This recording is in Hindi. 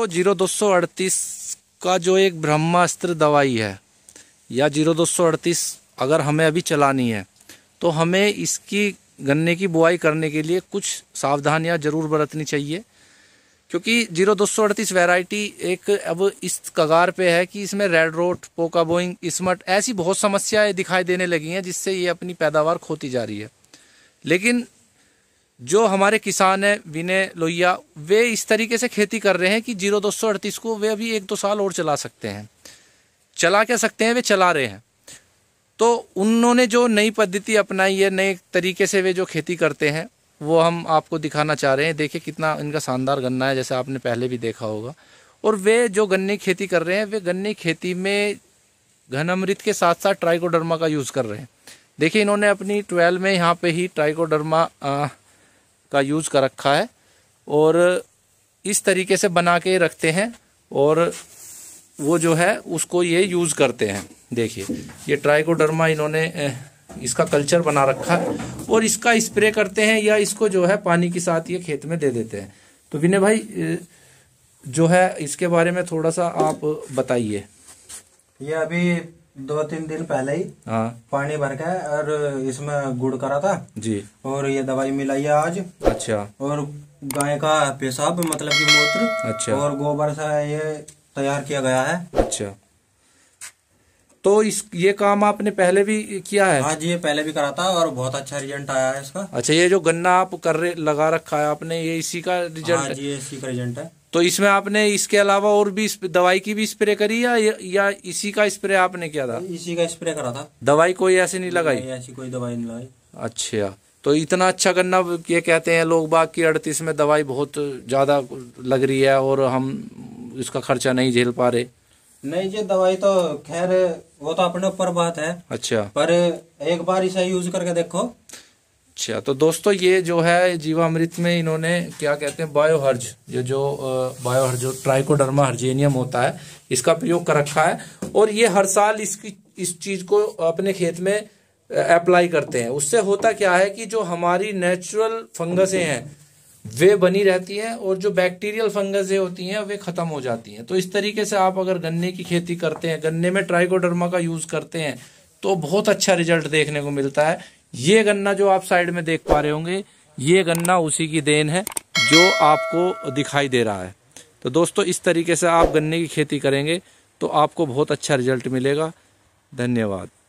तो जीरो दो सौ अड़तीस का जो एक ब्रह्मास्त्र दवाई है या जीरो दो सौ अड़तीस अगर हमें अभी चलानी है तो हमें इसकी गन्ने की बुआई करने के लिए कुछ सावधानियां ज़रूर बरतनी चाहिए क्योंकि जीरो दो सौ अड़तीस वेराइटी एक अब इस कगार पे है कि इसमें red rot pokkah boeng smut ऐसी बहुत समस्याएं दिखाई देने लगी हैं जिससे ये अपनी पैदावार खोती जा रही है लेकिन जो हमारे किसान हैं विनय लोहिया वे इस तरीके से खेती कर रहे हैं कि जीरो दो सौ अड़तीस को वे अभी एक दो साल और चला सकते हैं चला क्या सकते हैं वे चला रहे हैं तो उन्होंने जो नई पद्धति अपनाई है नए तरीके से वे जो खेती करते हैं वो हम आपको दिखाना चाह रहे हैं देखिए कितना इनका शानदार गन्ना है जैसे आपने पहले भी देखा होगा और वे जो गन्ने की खेती कर रहे हैं वे गन्ने की खेती में घनमृत के साथ साथ ट्राइकोडर्मा का यूज़ कर रहे हैं देखिए इन्होंने अपनी ट्वेल्व में यहाँ पे ही ट्राइकोडर्मा का यूज़ कर रखा है और इस तरीके से बना के रखते हैं और वो जो है उसको ये यूज़ करते हैं देखिए ये ट्राइकोडर्मा इन्होंने इसका कल्चर बना रखा है और इसका स्प्रे करते हैं या इसको जो है पानी के साथ ये खेत में दे देते हैं तो विनय भाई जो है इसके बारे में थोड़ा सा आप बताइए ये अभी दो तीन दिन पहले ही हाँ पानी भर के और इसमें गुड़ करा था जी और ये दवाई मिलाई है आज अच्छा और गाय का पेशाब मतलब की मूत्र अच्छा और गोबर से ये तैयार किया गया है अच्छा तो इस ये काम आपने पहले भी किया है हाँ जी ये पहले भी करा था और बहुत अच्छा रिजल्ट आया है इसका अच्छा ये जो गन्ना आप कर रहे लगा रखा है आपने ये इसी का हाँ रिजल्ट हाँ जी ये इसी का रिजल्ट है तो इसमें आपने इसके अलावा और भी दवाई की भी स्प्रे करी या या इसी का स्प्रे आपने किया था इसी का स्प्रे करा था दवाई कोई ऐसे नहीं लगाई ऐसी कोई दवाई नहीं लगाई अच्छा तो इतना अच्छा गन्ना ये कहते हैं लोग बाग की अड़तीस में दवाई बहुत ज़्यादा लग रही है और हम इसका खर्चा नहीं झेल पा रहे नहीं जी दवाई तो खैर वो तो अपने ऊपर बात है अच्छा पर एक बार इसे यूज करके देखो अच्छा तो दोस्तों ये जो है जीवामृत में इन्होंने क्या कहते हैं बायोहर्ज ये जो बायोहर्ज ट्राइकोडर्मा हर्जेनियम होता है इसका प्रयोग कर रखा है और ये हर साल इसकी इस चीज़ को अपने खेत में अप्लाई करते हैं उससे होता क्या है कि जो हमारी नेचुरल फंगसें हैं वे बनी रहती हैं और जो बैक्टीरियल फंगसें होती हैं वे ख़त्म हो जाती हैं तो इस तरीके से आप अगर गन्ने की खेती करते हैं गन्ने में ट्राइकोडर्मा का यूज़ करते हैं तो बहुत अच्छा रिजल्ट देखने को मिलता है ये गन्ना जो आप साइड में देख पा रहे होंगे ये गन्ना उसी की देन है जो आपको दिखाई दे रहा है तो दोस्तों इस तरीके से आप गन्ने की खेती करेंगे तो आपको बहुत अच्छा रिजल्ट मिलेगा धन्यवाद